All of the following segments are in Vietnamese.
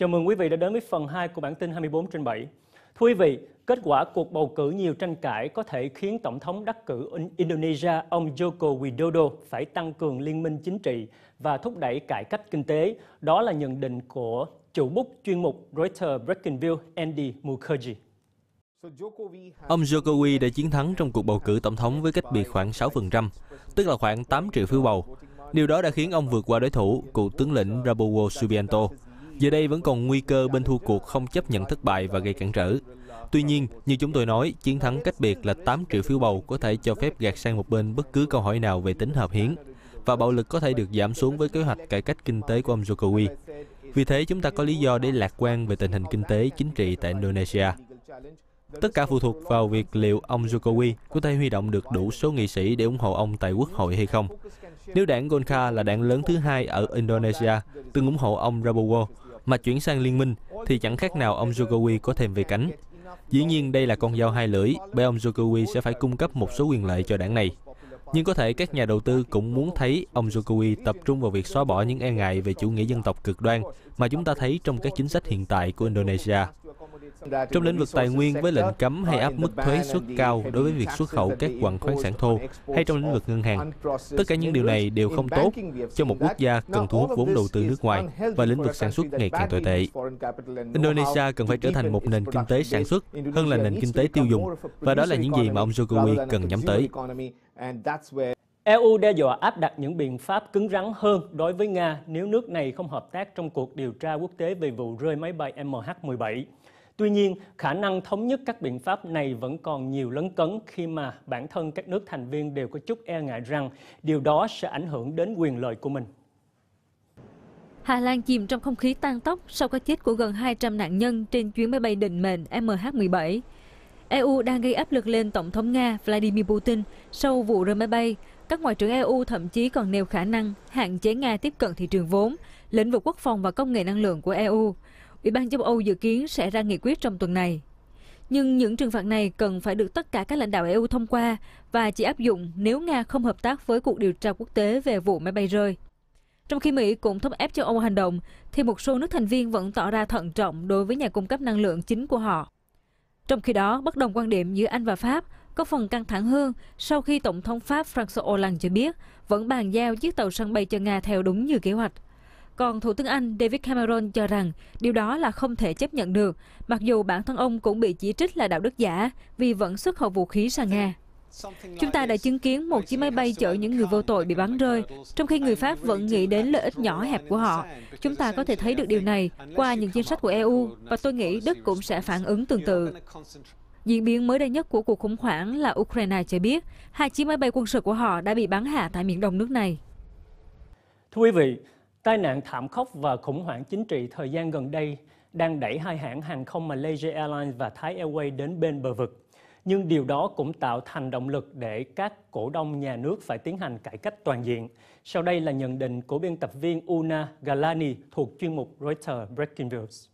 Chào mừng quý vị đã đến với phần 2 của bản tin 24 trên 7. Thưa quý vị, kết quả cuộc bầu cử nhiều tranh cãi có thể khiến Tổng thống đắc cử Indonesia ông Joko Widodo phải tăng cường liên minh chính trị và thúc đẩy cải cách kinh tế. Đó là nhận định của chủ bút chuyên mục Reuters Breaking Andy Mukherjee. Ông Jokowi đã chiến thắng trong cuộc bầu cử tổng thống với cách biệt khoảng 6%, tức là khoảng 8 triệu phiếu bầu. Điều đó đã khiến ông vượt qua đối thủ, cựu tướng lĩnh Prabowo Subianto, Giờ đây vẫn còn nguy cơ bên thua cuộc không chấp nhận thất bại và gây cản trở. Tuy nhiên, như chúng tôi nói, chiến thắng cách biệt là 8 triệu phiếu bầu có thể cho phép gạt sang một bên bất cứ câu hỏi nào về tính hợp hiến và bạo lực có thể được giảm xuống với kế hoạch cải cách kinh tế của ông Jokowi. Vì thế, chúng ta có lý do để lạc quan về tình hình kinh tế chính trị tại Indonesia. Tất cả phụ thuộc vào việc liệu ông Jokowi có thể huy động được đủ số nghị sĩ để ủng hộ ông tại quốc hội hay không. Nếu đảng Golkar là đảng lớn thứ hai ở Indonesia, từng ủng hộ ông Prabowo, mà chuyển sang liên minh thì chẳng khác nào ông Jokowi có thêm về cánh. Dĩ nhiên đây là con dao hai lưỡi, bởi ông Jokowi sẽ phải cung cấp một số quyền lợi cho đảng này. Nhưng có thể các nhà đầu tư cũng muốn thấy ông Jokowi tập trung vào việc xóa bỏ những e ngại về chủ nghĩa dân tộc cực đoan mà chúng ta thấy trong các chính sách hiện tại của Indonesia. Trong lĩnh vực tài nguyên với lệnh cấm hay áp mức thuế suất cao đối với việc xuất khẩu các quặng khoáng sản thô hay trong lĩnh vực ngân hàng, tất cả những điều này đều không tốt cho một quốc gia cần thu hút vốn đầu tư nước ngoài và lĩnh vực sản xuất ngày càng tồi tệ. Indonesia cần phải trở thành một nền kinh tế sản xuất hơn là nền kinh tế tiêu dùng, và đó là những gì mà ông Jokowi cần nhắm tới. EU đe dọa áp đặt những biện pháp cứng rắn hơn đối với Nga nếu nước này không hợp tác trong cuộc điều tra quốc tế về vụ rơi máy bay MH17. Tuy nhiên, khả năng thống nhất các biện pháp này vẫn còn nhiều lấn cấn khi mà bản thân các nước thành viên đều có chút e ngại rằng điều đó sẽ ảnh hưởng đến quyền lợi của mình. Hà Lan chìm trong không khí tan tốc sau cái chết của gần 200 nạn nhân trên chuyến máy bay định mệnh MH17. EU đang gây áp lực lên Tổng thống Nga Vladimir Putin sau vụ rơi máy bay. Các ngoại trưởng EU thậm chí còn nêu khả năng hạn chế Nga tiếp cận thị trường vốn, lĩnh vực quốc phòng và công nghệ năng lượng của EU. Ủy ban châu Âu dự kiến sẽ ra nghị quyết trong tuần này. Nhưng những trừng phạt này cần phải được tất cả các lãnh đạo EU thông qua và chỉ áp dụng nếu Nga không hợp tác với cuộc điều tra quốc tế về vụ máy bay rơi. Trong khi Mỹ cũng thúc ép châu Âu hành động, thì một số nước thành viên vẫn tỏ ra thận trọng đối với nhà cung cấp năng lượng chính của họ. Trong khi đó, bất đồng quan điểm giữa Anh và Pháp có phần căng thẳng hơn sau khi Tổng thống Pháp François Hollande cho biết vẫn bàn giao chiếc tàu sân bay cho Nga theo đúng như kế hoạch. Còn Thủ tướng Anh David Cameron cho rằng điều đó là không thể chấp nhận được, mặc dù bản thân ông cũng bị chỉ trích là đạo đức giả vì vẫn xuất khẩu vũ khí sang Nga. Chúng ta đã chứng kiến một chiếc máy bay chở những người vô tội bị bắn rơi, trong khi người Pháp vẫn nghĩ đến lợi ích nhỏ hẹp của họ. Chúng ta có thể thấy được điều này qua những chính sách của EU, và tôi nghĩ Đức cũng sẽ phản ứng tương tự. Diễn biến mới đây nhất của cuộc khủng hoảng là Ukraine cho biết hai chiếc máy bay quân sự của họ đã bị bắn hạ tại miền đông nước này. Thưa quý vị, Tai nạn thảm khốc và khủng hoảng chính trị thời gian gần đây đang đẩy hai hãng hàng không Malaysia Airlines và Thai Airways đến bên bờ vực. Nhưng điều đó cũng tạo thành động lực để các cổ đông nhà nước phải tiến hành cải cách toàn diện. Sau đây là nhận định của biên tập viên Una Galani thuộc chuyên mục Reuters Breaking News.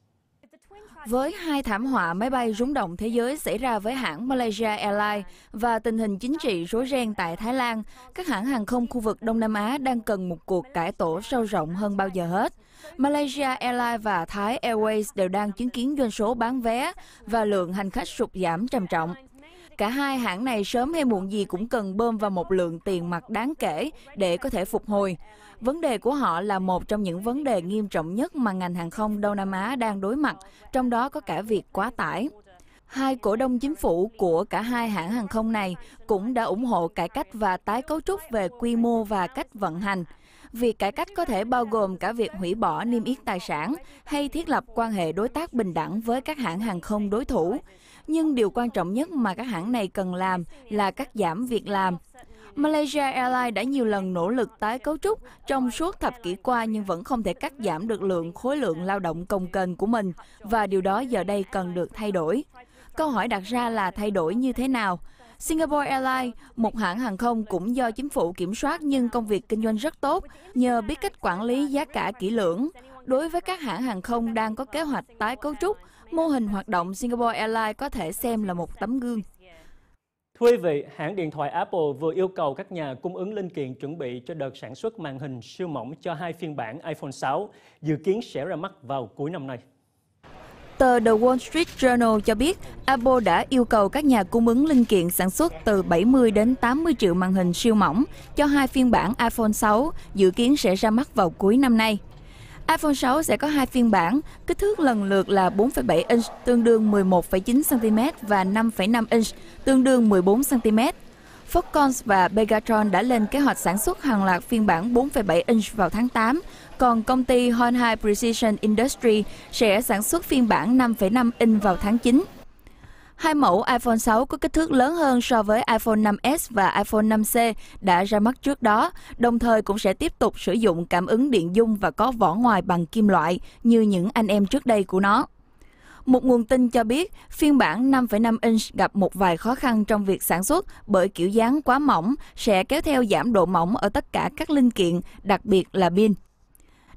Với hai thảm họa máy bay rúng động thế giới xảy ra với hãng Malaysia Airlines và tình hình chính trị rối ren tại Thái Lan, các hãng hàng không khu vực Đông Nam Á đang cần một cuộc cải tổ sâu rộng hơn bao giờ hết. Malaysia Airlines và Thai Airways đều đang chứng kiến doanh số bán vé và lượng hành khách sụt giảm trầm trọng. Cả hai hãng này sớm hay muộn gì cũng cần bơm vào một lượng tiền mặt đáng kể để có thể phục hồi. Vấn đề của họ là một trong những vấn đề nghiêm trọng nhất mà ngành hàng không Đông Nam Á đang đối mặt, trong đó có cả việc quá tải. Hai cổ đông chính phủ của cả hai hãng hàng không này cũng đã ủng hộ cải cách và tái cấu trúc về quy mô và cách vận hành. Việc cải cách có thể bao gồm cả việc hủy bỏ niêm yết tài sản hay thiết lập quan hệ đối tác bình đẳng với các hãng hàng không đối thủ. Nhưng điều quan trọng nhất mà các hãng này cần làm là cắt giảm việc làm. Malaysia Airlines đã nhiều lần nỗ lực tái cấu trúc trong suốt thập kỷ qua nhưng vẫn không thể cắt giảm được lượng khối lượng lao động công kênh của mình và điều đó giờ đây cần được thay đổi. Câu hỏi đặt ra là thay đổi như thế nào? Singapore Airlines, một hãng hàng không cũng do chính phủ kiểm soát nhưng công việc kinh doanh rất tốt nhờ biết cách quản lý giá cả kỹ lưỡng. Đối với các hãng hàng không đang có kế hoạch tái cấu trúc, Mô hình hoạt động Singapore Airlines có thể xem là một tấm gương. Thưa quý vị, hãng điện thoại Apple vừa yêu cầu các nhà cung ứng linh kiện chuẩn bị cho đợt sản xuất màn hình siêu mỏng cho hai phiên bản iPhone 6, dự kiến sẽ ra mắt vào cuối năm nay. Tờ The Wall Street Journal cho biết Apple đã yêu cầu các nhà cung ứng linh kiện sản xuất từ 70 đến 80 triệu màn hình siêu mỏng cho hai phiên bản iPhone 6 dự kiến sẽ ra mắt vào cuối năm nay iPhone 6 sẽ có hai phiên bản, kích thước lần lượt là 4,7 inch tương đương 11,9 cm và 5,5 inch tương đương 14 cm. Foxconn và Pegatron đã lên kế hoạch sản xuất hàng loạt phiên bản 4,7 inch vào tháng 8, còn công ty Honhai Precision Industry sẽ sản xuất phiên bản 5,5 inch vào tháng 9. Hai mẫu iPhone 6 có kích thước lớn hơn so với iPhone 5S và iPhone 5C đã ra mắt trước đó, đồng thời cũng sẽ tiếp tục sử dụng cảm ứng điện dung và có vỏ ngoài bằng kim loại như những anh em trước đây của nó. Một nguồn tin cho biết, phiên bản 5,5 inch gặp một vài khó khăn trong việc sản xuất bởi kiểu dáng quá mỏng sẽ kéo theo giảm độ mỏng ở tất cả các linh kiện, đặc biệt là pin.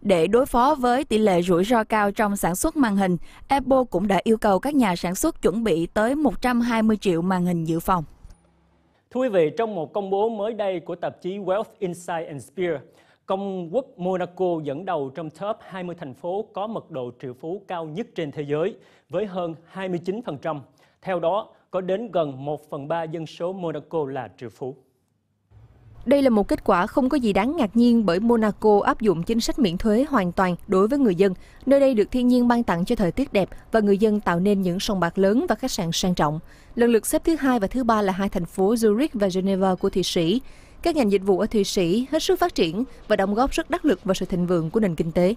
Để đối phó với tỷ lệ rủi ro cao trong sản xuất màn hình, Apple cũng đã yêu cầu các nhà sản xuất chuẩn bị tới 120 triệu màn hình dự phòng. Thưa quý vị, trong một công bố mới đây của tạp chí Wealth Insight and Spear, Công quốc Monaco dẫn đầu trong top 20 thành phố có mật độ triệu phú cao nhất trên thế giới với hơn 29%. Theo đó, có đến gần 1 phần 3 dân số Monaco là triệu phú. Đây là một kết quả không có gì đáng ngạc nhiên bởi Monaco áp dụng chính sách miễn thuế hoàn toàn đối với người dân. Nơi đây được thiên nhiên ban tặng cho thời tiết đẹp và người dân tạo nên những sòng bạc lớn và khách sạn sang trọng. Lần lượt xếp thứ hai và thứ ba là hai thành phố Zurich và Geneva của Thụy Sĩ. Các ngành dịch vụ ở Thụy Sĩ hết sức phát triển và đóng góp rất đắc lực vào sự thịnh vượng của nền kinh tế.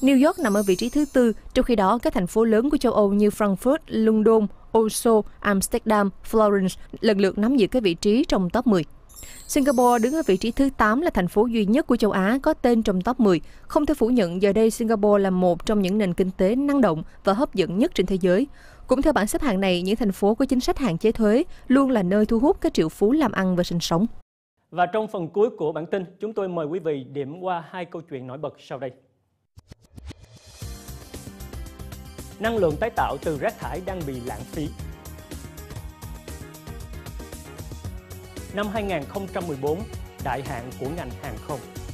New York nằm ở vị trí thứ tư, trong khi đó các thành phố lớn của châu Âu như Frankfurt, London, Oslo, Amsterdam, Florence lần lượt nắm giữ các vị trí trong top 10. Singapore đứng ở vị trí thứ 8 là thành phố duy nhất của châu Á có tên trong top 10. Không thể phủ nhận giờ đây Singapore là một trong những nền kinh tế năng động và hấp dẫn nhất trên thế giới. Cũng theo bảng xếp hạng này, những thành phố có chính sách hạn chế thuế luôn là nơi thu hút các triệu phú làm ăn và sinh sống. Và trong phần cuối của bản tin, chúng tôi mời quý vị điểm qua hai câu chuyện nổi bật sau đây. Năng lượng tái tạo từ rác thải đang bị lãng phí năm 2014, đại hạn của ngành hàng không.